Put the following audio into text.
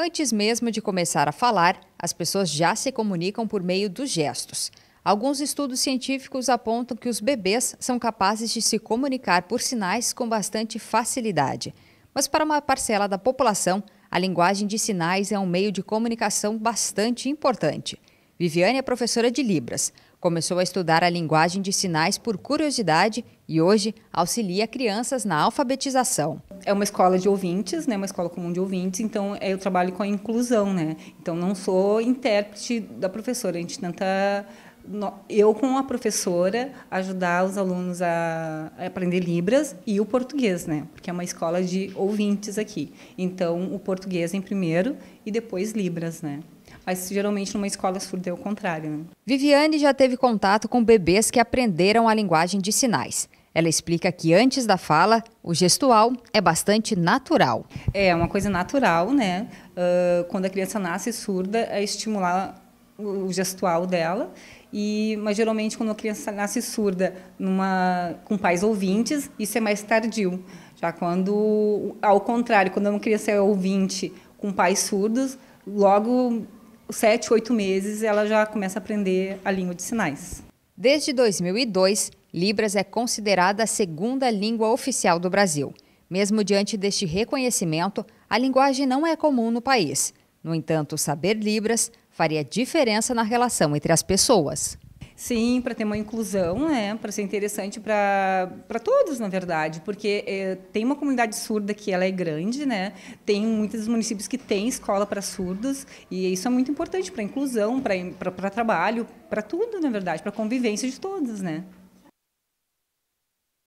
Antes mesmo de começar a falar, as pessoas já se comunicam por meio dos gestos. Alguns estudos científicos apontam que os bebês são capazes de se comunicar por sinais com bastante facilidade. Mas para uma parcela da população, a linguagem de sinais é um meio de comunicação bastante importante. Viviane é professora de Libras. Começou a estudar a linguagem de sinais por curiosidade e hoje auxilia crianças na alfabetização. É uma escola de ouvintes, né, uma escola comum de ouvintes, então é, eu trabalho com a inclusão, né? Então não sou intérprete da professora, a gente tenta eu com a professora ajudar os alunos a aprender libras e o português, né? Porque é uma escola de ouvintes aqui. Então o português em primeiro e depois libras, né? mas geralmente numa escola surda é o contrário. Né? Viviane já teve contato com bebês que aprenderam a linguagem de sinais. Ela explica que antes da fala, o gestual é bastante natural. É, é uma coisa natural, né? Uh, quando a criança nasce surda, é estimular o gestual dela. E, mas geralmente quando a criança nasce surda, numa, com pais ouvintes, isso é mais tardio. Já quando, ao contrário, quando uma criança é ouvinte com pais surdos, logo sete, oito meses, ela já começa a aprender a língua de sinais. Desde 2002, Libras é considerada a segunda língua oficial do Brasil. Mesmo diante deste reconhecimento, a linguagem não é comum no país. No entanto, saber Libras faria diferença na relação entre as pessoas. Sim, para ter uma inclusão, né para ser interessante para todos, na verdade, porque é, tem uma comunidade surda que ela é grande, né? Tem muitos municípios que têm escola para surdos e isso é muito importante para inclusão, para trabalho, para tudo, na verdade, para convivência de todos, né?